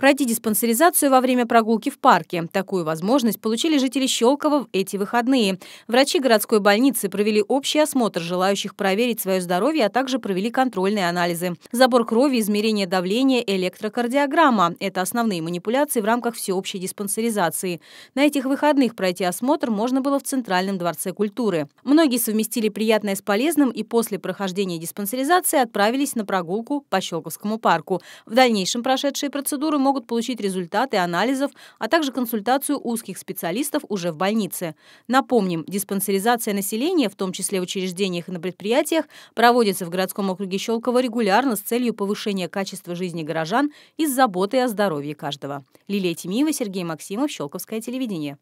пройти диспансеризацию во время прогулки в парке. Такую возможность получили жители Щелкова в эти выходные. Врачи городской больницы провели общий осмотр желающих проверить свое здоровье, а также провели контрольные анализы. Забор крови, измерение давления, электрокардиограмма – это основные манипуляции в рамках всеобщей диспансеризации. На этих выходных пройти осмотр можно было в Центральном дворце культуры. Многие совместили приятное с полезным и после прохождения диспансеризации отправились на прогулку по Щелковскому парку. В дальнейшем прошедшие процедуры могут смогут получить результаты анализов, а также консультацию узких специалистов уже в больнице. Напомним, диспансеризация населения, в том числе в учреждениях и на предприятиях, проводится в городском округе Щелково регулярно с целью повышения качества жизни горожан и с заботой о здоровье каждого. Лилия Тимиева, Сергей Максимов, Щелковское телевидение.